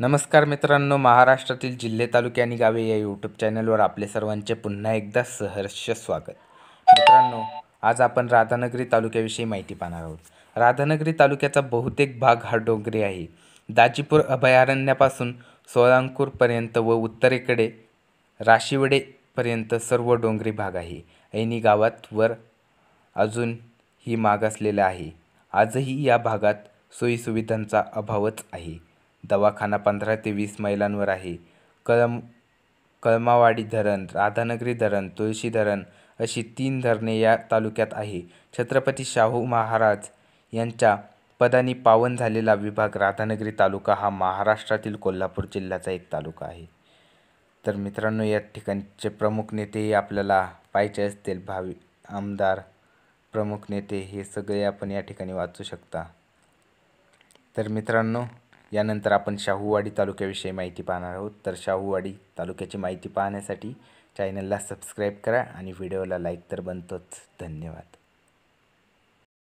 नमस्कार मित्रांनो महाराष्ट्रातील जिल्हे तालुके आणि गावे या यूट्यूब चॅनलवर आपले सर्वांचे पुन्हा एकदा सहर्ष स्वागत मित्रांनो आज आपण राधानगरी तालुक्याविषयी माहिती पाहणार आहोत राधानगरी तालुक्याचा बहुतेक भाग हा डोंगरी आहे दाजीपूर अभयारण्यापासून सोलांकूरपर्यंत व उत्तरेकडे राशिवडेपर्यंत सर्व डोंगरी भाग आहे ऐनी गावात वर अजून ही मागासलेलं आहे आजही या भागात सोयीसुविधांचा अभावच आहे दवाखाना पंधरा ते वीस मैलांवर आहे कळम कळमावाडी धरण राधानगरी धरण तुळशी धरण अशी तीन धरणे या तालुक्यात आहे छत्रपती शाहू महाराज यांच्या पदानी पावन झालेला विभाग राधानगरी तालुका हा महाराष्ट्रातील कोल्हापूर जिल्ह्याचा एक तालुका आहे तर मित्रांनो या ठिकाणचे प्रमुख नेतेही आपल्याला पाहिजे असतील भावी आमदार प्रमुख नेते हे सगळे आपण या ठिकाणी वाचू शकता तर मित्रांनो यानंतर आपण शाहूवाडी तालुक्याविषयी माहिती पाहणार आहोत तर शाहूवाडी तालुक्याची माहिती पाहण्यासाठी चॅनलला सबस्क्राईब करा आणि व्हिडिओला लाईक तर बनतोच धन्यवाद